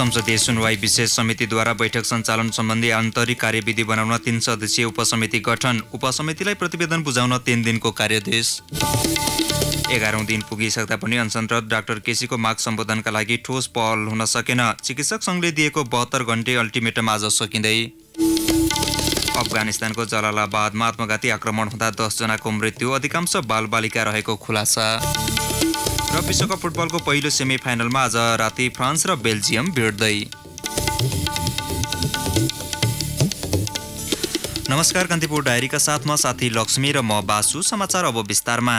संसदीय सुनवाई विशेष समितिद्वारा बैठक सञ्चालन सम्बन्धी आन्तरिक कार्यविधि बनाउन तीन सदस्यीय उपसमिति गठन उपसमितिलाई प्रतिवेदन बुझाउन तीन दिनको कार्यदेश एघारौँ दिन पुगिसक्दा पनि अनसनरत डाक्टर केसीको माग सम्बोधनका लागि ठोस पहल हुन सकेन चिकित्सक सङ्घले दिएको बहत्तर घन्टे अल्टिमेटम आज सकिँदै अफगानिस्तानको जलालाबादमा आत्मघाती आक्रमण हुँदा दसजनाको मृत्यु अधिकांश बालबालिका रहेको खुलासा र विश्वकप फुटबलको पहिलो सेमिफाइनलमा आज राति फ्रान्स र बेल्जियम भेट्दै नमस्कार कान्तिपुर डायरीका साथमा साथी लक्ष्मी र म बासु समाचार अब विस्तारमा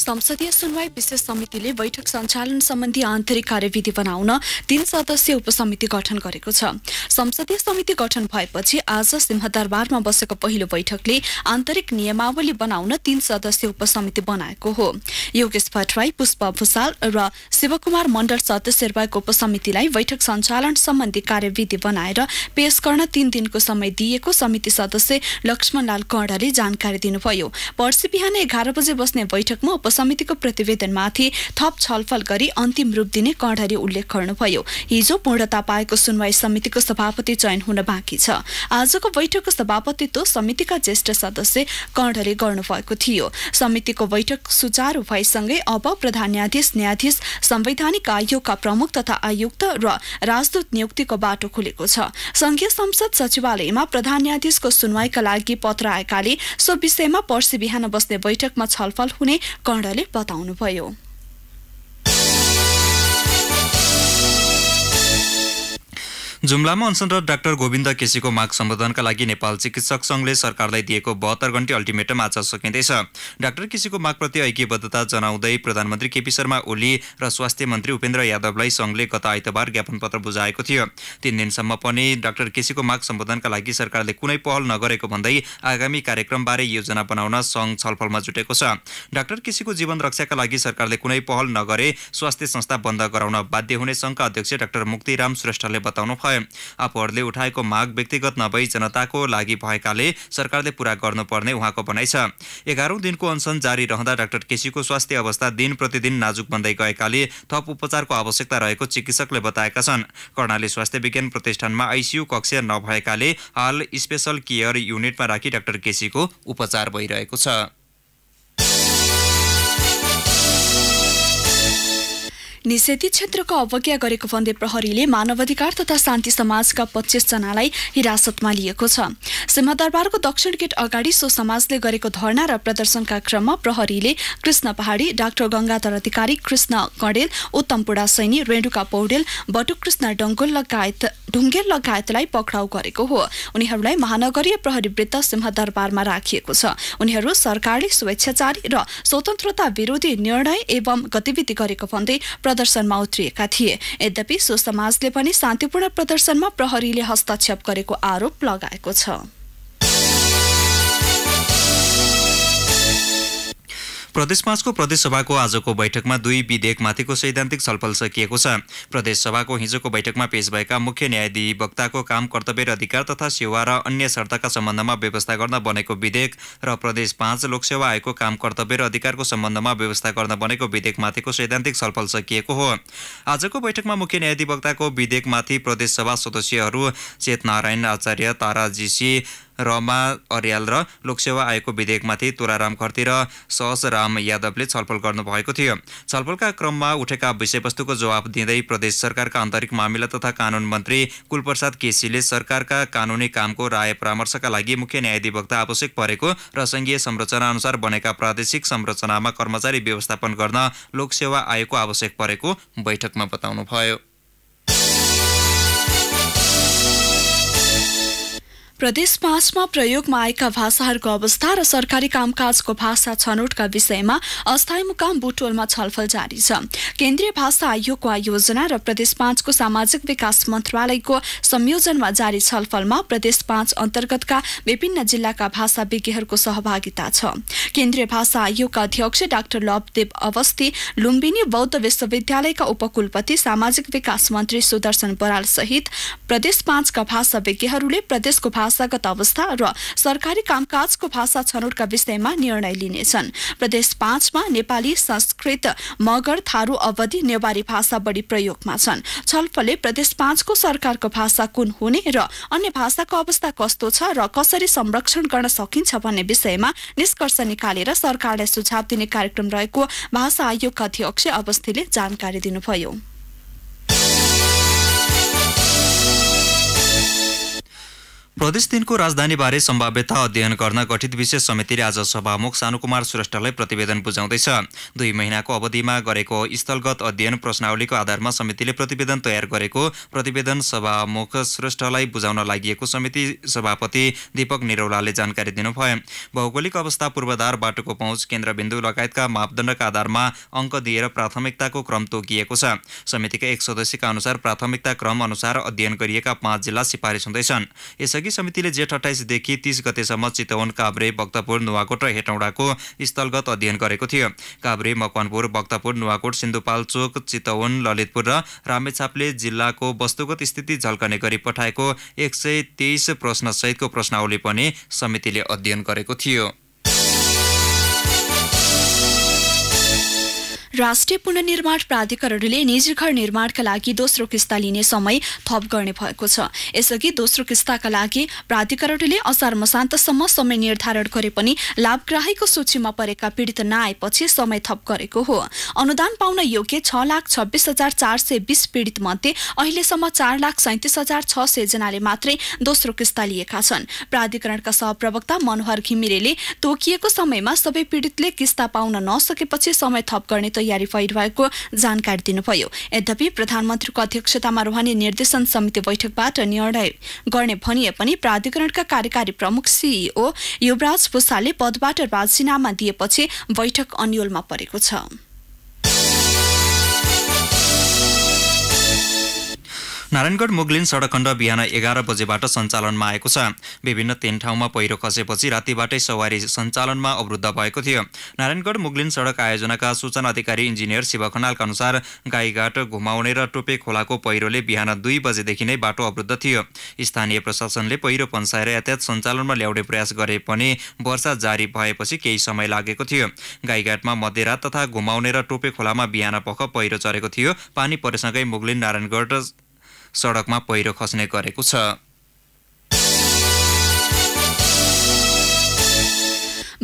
संसदीय सुनवाई विशेष समितिले बैठक सञ्चालन सम्बन्धी आन्तरिक कार्यविधि बनाउन तीन सदस्यीय उपसमिति गठन गरेको छ संसदीय समिति गठन भएपछि आज सिंहदरबारमा बसेको पहिलो बैठकले आन्तरिक नियमावली बनाउन तीन सदस्यीय उपसमिति बनाएको हो योगेश भट्टराई पुष्प भूषाल र शिवकुमार मण्डल सदस्य रहेको उपसमितिलाई बैठक सञ्चालन सम्बन्धी कार्यविधि बनाएर पेश गर्न तीन दिनको समय दिएको समिति सदस्य लक्ष्मणलाल कर्णले जानकारी दिनुभयो पर्सि बिहान एघार बजे बस्ने बैठकमा उपसमितिको प्रतिवेदनमाथि थप छलफल गरी अन्तिम रूप दिने कर्णले उल्लेख गर्नुभयो हिजो पूर्णता पाएको सुनवाई समितिको सभापति चयन हुन बाँकी छ आजको बैठकको सभापतित्व समितिका ज्येष्ठ सदस्य गर्नु गर्नुभएको थियो समितिको बैठक सुचारू भएसँगै अब प्रधान न्यायाधीश न्यायाधीश संवैधानिक आयोगका प्रमुख तथा आयुक्त र राजदूत नियुक्तिको बाटो खुलेको छ संघीय संसद सचिवालयमा प्रधान न्यायाधीशको सुनवाईका लागि पत्र आएकाले सो विषयमा पर्सि बिहान बस्ने बैठकमा छलफल हुने बताउनु बताउनुभयो जुम्लामा अनसनरत डाक्टर गोविन्द केसीको माग सम्बोधनका लागि नेपाल चिकित्सक सङ्घले सरकारलाई दिएको बहत्तर घन्टे अल्टिमेटम आज सकिँदैछ डाक्टर केसीको मागप्रति ऐक्यबद्धता जनाउँदै प्रधानमन्त्री केपी शर्मा ओली र स्वास्थ्य मन्त्री उपेन्द्र यादवलाई सङ्घले गत आइतबार ज्ञापन पत्र बुझाएको थियो तिन दिनसम्म पनि डाक्टर केसीको माग सम्बोधनका लागि सरकारले कुनै पहल नगरेको भन्दै आगामी कार्यक्रमबारे योजना बनाउन सङ्घ छलफलमा जुटेको छ डाक्टर केसीको जीवन रक्षाका लागि सरकारले कुनै पहल नगरे स्वास्थ्य संस्था बन्द गराउन बाध्य हुने सङ्घका अध्यक्ष डाक्टर मुक्तिराम श्रेष्ठले बताउनु बताए आफूहरूले उठाएको माग व्यक्तिगत नभई जनताको लागि भएकाले सरकारले पूरा गर्नुपर्ने उहाँको भनाइ छ एघारौँ दिनको अनसन जारी रहँदा डाक्टर केसीको स्वास्थ्य अवस्था दिन प्रतिदिन नाजुक बन्दै गएकाले थप उपचारको आवश्यकता रहेको चिकित्सकले बताएका छन् कर्णाली स्वास्थ्य विज्ञान प्रतिष्ठानमा आइसियु कक्ष नभएकाले हाल स्पेसल केयर युनिटमा राखी डाक्टर केसीको उपचार भइरहेको छ निषेधित क्षेत्रको अवज्ञा गरेको भन्दै प्रहरीले मानवाधिकार तथा शान्ति समाजका पच्चिस जनालाई हिरासतमा लिएको छ सिंहदरबारको दक्षिण गेट अगाडि सो समाजले गरेको धरना र प्रदर्शनका क्रममा प्रहरीले कृष्ण पहाडी डाक्टर गङ्गाधर अधिकारी कृष्ण कडेल उत्तम पुडा सैनी रेणुका पौडेल बटुकृष्ण डङ्गोल लगायत ढुङ्गेल लगायतलाई पक्राउ गरेको हो उनीहरूलाई महानगरीय प्रहरी वृत्त सिंहदरबारमा राखिएको छ उनीहरू सरकारले स्वेच्छाचारी र स्वतन्त्रता विरोधी निर्णय एवं गतिविधि गरेको भन्दै प्रदर्शनमा उत्रिएका थिए यद्यपि सो समाजले पनि शान्तिपूर्ण प्रदर्शनमा प्रहरीले हस्तक्षेप गरेको आरोप लगाएको छ प्रदेश पाँचको प्रदेशसभाको आजको बैठकमा दुई विधेयकमाथिको सैद्धान्तिक छलफल सकिएको छ प्रदेशसभाको हिजोको बैठकमा पेश भएका मुख्य न्यायाधिवक्ताको काम कर्तव्य र अधिकार तथा सेवा र अन्य शर्तका सम्बन्धमा व्यवस्था गर्न बनेको विधेयक र प्रदेश पाँच लोकसेवा आयोगको काम कर्तव्य र अधिकारको सम्बन्धमा व्यवस्था गर्न बनेको विधेयकमाथिको सैद्धान्तिक छलफल सकिएको हो आजको बैठकमा मुख्य न्यायाधिवक्ताको विधेयकमाथि प्रदेशसभा सदस्यहरू चेतनारायण आचार्य ताराजीसी रमा अर्याल र लोकसेवा आयोगको विधेयकमाथि तुराराम खर्ती र सहस राम यादवले छलफल गर्नुभएको थियो छलफलका क्रममा उठेका विषयवस्तुको जवाब दिँदै प्रदेश सरकारका आन्तरिक मामिला तथा कानुन मन्त्री कुलप्रसाद केसीले सरकारका कानुनी कामको राय परामर्शका लागि मुख्य न्यायाधिवक्ता आवश्यक परेको र सङ्घीय संरचना अनुसार बनेका प्रादेशिक संरचनामा कर्मचारी व्यवस्थापन गर्न लोकसेवा आयोगको आवश्यक परेको बैठकमा बताउनुभयो प्रदेश पाँचमा प्रयोगमा आएका भाषाहरूको अवस्था र सरकारी कामकाजको भाषा छनौटका विषयमा अस्थायी मुकाम बुटोलमा छलफल जारी छ केन्द्रीय भाषा आयोगको आयोजना र प्रदेश पाँचको सामाजिक विकास मन्त्रालयको संयोजनमा जारी छलफलमा प्रदेश पाँच अन्तर्गतका विभिन्न जिल्लाका भाषा विज्ञहरूको सहभागिता छ केन्द्रीय भाषा आयोगका अध्यक्ष डाक्टर लभदेव अवस्थी लुम्बिनी बौद्ध विश्वविद्यालयका उपकुलपति सामाजिक विकास मन्त्री सुदर्शन बराल सहित प्रदेश पाँचका भाषा विज्ञहरूले प्रदेशको भाषागत अवस्था र सरकारी कामकाजको भाषा छनौटका विषयमा निर्णय लिनेछन् प्रदेश पाँचमा नेपाली संस्कृत मगर थारू अवधि नेवारी भाषा बढी प्रयोगमा छन् छलफलले प्रदेश पाँचको सरकारको भाषा कुन हुने र अन्य भाषाको अवस्था कस्तो छ र कसरी संरक्षण गर्न सकिन्छ भन्ने विषयमा निष्कर्ष निकालेर सरकारलाई सुझाव दिने कार्यक्रम रहेको भाषा आयोगका अध्यक्ष अवस्थीले जानकारी दिनुभयो प्रदेश दिनको राजधानीबारे सम्भाव्यता अध्ययन गर्न गठित विशेष समितिले आज सभामुख सानुकुमार श्रेष्ठलाई प्रतिवेदन बुझाउँदैछ दुई महिनाको अवधिमा गरेको स्थलगत अध्ययन प्रश्नावलीको आधारमा समितिले प्रतिवेदन तयार गरेको प्रतिवेदन सभामुख श्रेष्ठलाई बुझाउन लागि समिति सभापति दीपक निरौलाले जानकारी दिनुभयो भौगोलिक अवस्था पूर्वाधार बाटोको पहुँच केन्द्रबिन्दु लगायतका मापदण्डका आधारमा अङ्क दिएर प्राथमिकताको क्रम तोकिएको छ समितिका एक सदस्यका अनुसार प्राथमिकता क्रम अनुसार अध्ययन गरिएका पाँच जिल्ला सिफारिस हुँदैछन् यसअघि सहयोगी समितिले जेठ अठाइसदेखि तिस गतेसम्म चितवन काभ्रे भक्तपुर नुवाकोट र हेटौँडाको स्थलगत अध्ययन गरेको थियो काभ्रे मकवानपुर भक्तपुर नुवाकोट सिन्धुपाल्चोक चितवन ललितपुर र रामेछापले जिल्लाको वस्तुगत स्थिति झल्कने गरी पठाएको एक सय तेइस प्रश्नसहितको प्रश्नावली पनि समितिले अध्ययन गरेको थियो राष्ट्रिय पुननिर्माण प्राधिकरणले निजी घर निर्माणका लागि दोस्रो किस्ता लिने समय थप गर्ने भएको छ यसअघि दोस्रो किस्ताका लागि प्राधिकरणले असार मसान्तसम्म समय निर्धारण गरे पनि लाभग्राहीको सूचीमा परेका पीडित नआएपछि समय थप गरेको हो अनुदान पाउन योग्य छ लाख छब्बिस हजार चार सय बिस पीडित मध्ये अहिलेसम्म चार लाख सैतिस हजार छ सय जनाले मात्रै दोस्रो किस्ता लिएका छन् प्राधिकरणका सहप्रवक्ता मनोहर घिमिरेले तोकिएको समयमा सबै पीडितले किस्ता पाउन नसकेपछि समय थप गर्ने तयारी भइरहेको जानकारी दिनुभयो यद्यपि प्रधानमन्त्रीको अध्यक्षतामा रहने निर्देशन समिति बैठकबाट निर्णय गर्ने भनिए पनि प्राधिकरणका कार्यकारी प्रमुख सीईओ युवराज पुसाले पदबाट राजीनामा दिएपछि बैठक अन्यलमा परेको छ नारायणगढ मुगलिन सडक खण्ड बिहान एघार बजेबाट सञ्चालनमा आएको छ विभिन्न तीन ठाउँमा पहिरो खसेपछि रातिबाटै सवारी सञ्चालनमा अवरुद्ध भएको थियो नारायणगढ मुगलिन सडक आयोजनाका सूचना अधिकारी इन्जिनियर शिव खनालका अनुसार गाईघाट घुमाउने र टोपे खोलाको पहिरोले बिहान दुई बजेदेखि नै बाटो अवरुद्ध थियो स्थानीय प्रशासनले पहिरो पन्साएर यातायात सञ्चालनमा ल्याउने प्रयास गरे पनि वर्षा जारी भएपछि केही समय लागेको थियो गाईघाटमा मध्यरात तथा घुमाउने र टोपे खोलामा बिहान पख पहिरो चरेको थियो पानी परेसँगै मुगलिन नारायणगढ सडकमा पहिरो खस्ने गरेको छ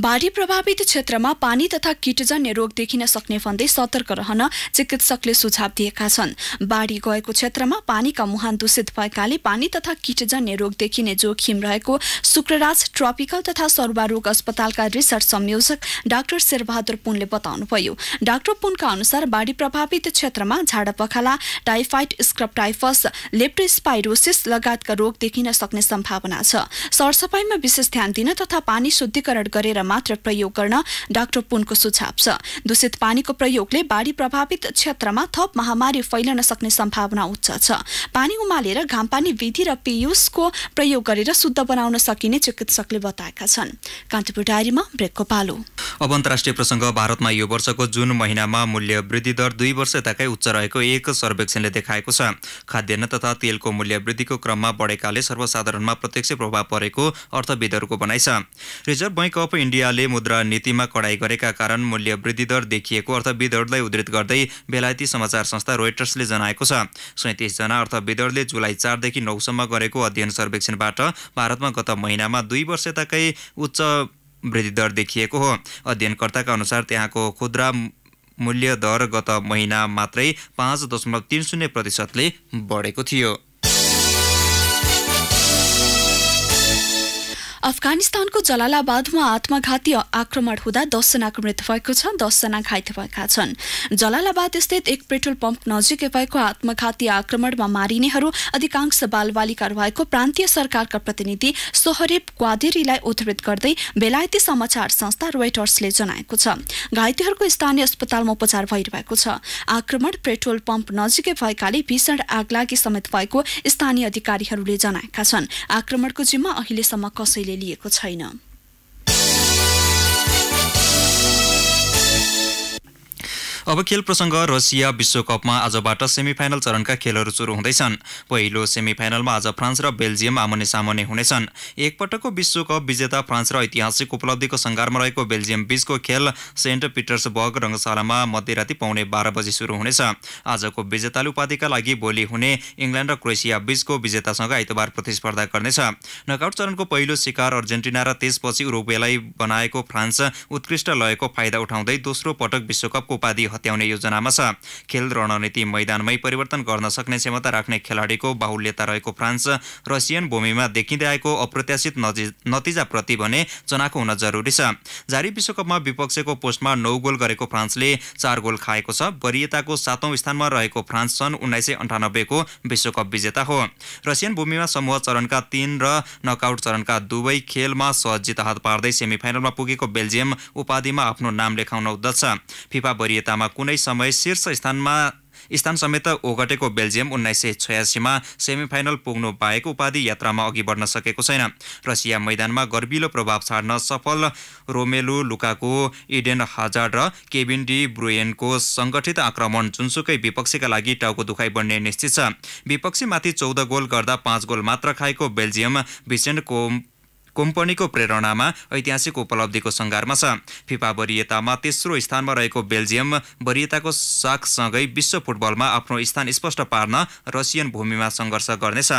बाढी प्रभावित क्षेत्रमा पानी तथा किटजन्य रोग देखिन सक्ने भन्दै सतर्क रहन चिकित्सकले सुझाव दिएका छन् बाढी गएको क्षेत्रमा पानीका मुहान दूषित भएकाले पानी तथा किटजन्य रोग देखिने जोखिम रहेको शुक्रराज ट्रपिकल तथा सर्वारोग अस्पतालका रिसर्च संयोजक डाक्टर शेरबहादुर पुनले बताउनुभयो डाक्टर पुनका अनुसार बाढी प्रभावित क्षेत्रमा झाडा पखाला टाइफाइड स्क्रब टाइफस लेप्टोस्पाइरोसिस लगायतका रोग देखिन सक्ने सम्भावना छ सरसफाइमा विशेष ध्यान दिन तथा पानी शुद्धिकरण गरेर मात्र प्रयोग गर्न डाक्टर पुनको सुझाव छ दूषित पानीको प्रयोगले बाढी प्रभावित क्षेत्रमा थप महामारी फैलन सक्ने सम्भावना उच्च छ पानी उमालेर घामपानी विधि र पियुसको प्रयोग गरेर शुद्ध बनाउन सकिने चिकित्सकले बताएका छन् कान्तिपुर डायरीमा ब्रेकको पालो अब अन्तर्राष्ट्रिय प्रसङ्ग भारतमा यो वर्षको जुन महिनामा मूल्य वृद्धि दर दुई वर्ष यताकै उच्च रहेको एक सर्वेक्षणले देखाएको छ खाद्यान्न तथा तेलको मूल्य वृद्धिको क्रममा बढेकाले सर्वसाधारणमा प्रत्यक्ष प्रभाव परेको अर्थविदहरूको भनाइ छ रिजर्भ ब्याङ्क अफ इन्डियाले मुद्रा नीतिमा कडाई गरेका कारण मूल्य वृद्धि दर देखिएको अर्थविदहरूलाई उद्धित गर्दै बेलायती समाचार संस्था रोइटर्सले जनाएको छ सैँतिसजना अर्थविदहरूले जुलाई चारदेखि नौसम्म गरेको अध्ययन सर्वेक्षणबाट भारतमा गत महिनामा दुई वर्ष वर्षताकै उच्च वृद्धि दर देखिएको हो अध्ययनकर्ताका अनुसार त्यहाँको खुद्रा मूल्य दर गत महिना मात्रै पाँच दशमलव तिन शून्य प्रतिशतले बढेको थियो अफगानिस्तानको जलालाबादमा आत्मघाती आक्रमण हुँदा दसजनाको मृत्यु भएको छ दसजना घाइते भएका छन् जलालाबाद स्थित एक पेट्रोल पम्प नजिकै भएको आत्मघाती आक्रमणमा मारिनेहरू अधिकांश बालबालिका भएको प्रान्तीय सरकारका प्रतिनिधि सोहरेब क्वादेरीलाई उद्धृत गर्दै बेलायती समाचार संस्था रोइटर्सले जनाएको छ घाइतेहरूको स्थानीय अस्पतालमा उपचार भइरहेको छ आक्रमण पेट्रोल पम्प नजिकै भएकाले भीषण आगलागी समेत भएको स्थानीय अधिकारीहरूले जनाएका छन् आक्रमणको जिम्मा अहिलेसम्म कसैले लिएको छैन अब खेल प्रसङ्ग रसिया विश्वकपमा आजबाट सेमिफाइनल चरणका खेलहरू सुरु हुँदैछन् पहिलो सेमिफाइनलमा आज फ्रान्स र बेल्जियम आमने सामने हुनेछन् एकपटकको विश्वकप विजेता फ्रान्स र ऐतिहासिक उपलब्धिको सङ्घारमा रहेको बेल्जियम बीचको खेल सेन्ट पिटर्सबर्ग रङ्गशालामा मध्यराति पाउने बाह्र बजी सुरु हुनेछ आजको विजेताले उपाधिका लागि भोलि हुने इङ्ल्यान्ड र क्रोएसिया बीचको विजेतासँग आइतबार प्रतिस्पर्धा गर्नेछ नकआउट चरणको पहिलो शिकार अर्जेन्टिना र त्यसपछि उरुग्वेलाई बनाएको फ्रान्स उत्कृष्ट लयको फाइदा उठाउँदै दोस्रो पटक विश्वकपको उपाधि हत्याउने योजनामा छ खेल रणनीति मैदानमै परिवर्तन गर्न सक्ने क्षमता राख्ने खेलाडीको बाहुल्यता रहेको फ्रान्स रसियन भूमिमा देखिँदै आएको अप्रत्याशित नतिजाप्रति भने चनाखो हुन जरुरी छ जारी विश्वकपमा विपक्षको पोस्टमा नौ गोल गरेको फ्रान्सले चार गोल खाएको छ वरियताको सातौँ स्थानमा रहेको फ्रान्स सन् उन्नाइस सय अन्ठानब्बेको विश्वकप विजेता हो रसियन भूमिमा समूह चरणका तीन र नकआउट चरणका दुवै खेलमा सहज जित हात पार्दै सेमिफाइनलमा पुगेको बेल्जियम उपाधिमा आफ्नो नाम लेखाउन उद्धत छ फिफा वरियतामा कुनै समय शीर्ष स्थानमा स्थान समेत ओगटेको बेल्जियम उन्नाइस सय छयासीमा सेमिफाइनल पुग्नु पाएको उपाधि यात्रामा अघि बढ्न सकेको छैन रसिया मैदानमा गर्विलो प्रभाव छाड्न सफल रोमेलु लुकाको इडेन हजार र केभिन डी ब्रुएनको सङ्गठित आक्रमण जुनसुकै विपक्षीका लागि टाउको दुखाइ बढ्ने निश्चित छ विपक्षीमाथि चौध गोल गर्दा पाँच गोल मात्र खाएको बेल्जियम भिसेन्ट कोम कम्पनीको प्रेरणामा ऐतिहासिक उपलब्धिको सङ्घारमा छ फिफा वरियतामा तेस्रो स्थानमा रहेको बेल्जियम वरियताको सागसँगै विश्व फुटबलमा आफ्नो स्थान स्पष्ट पार्न रसियन भूमिमा सङ्घर्ष गर्नेछ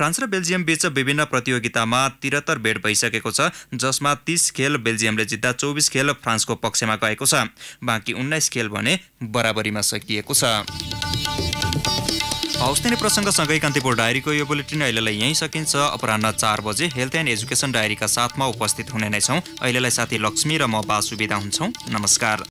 फ्रान्स र बेल्जियम बीच विभिन्न प्रतियोगितामा त्रिहत्तर भेट भइसकेको छ जसमा तिस खेल बेल्जियमले जित्दा चौबिस खेल फ्रान्सको पक्षमा गएको छ बाँकी उन्नाइस खेल भने बराबरीमा सकिएको छ हौस् त्यही प्रसङ्गसँगै कान्तिपुर डायरीको यो बुलेटिन अहिलेलाई यहीँ सकिन्छ अपरान्न चार बजे हेल्थ एन्ड एजुकेसन डायरीका साथमा उपस्थित हुने नै छौँ अहिलेलाई साथी लक्ष्मी र म बासु हुन्छौँ नमस्कार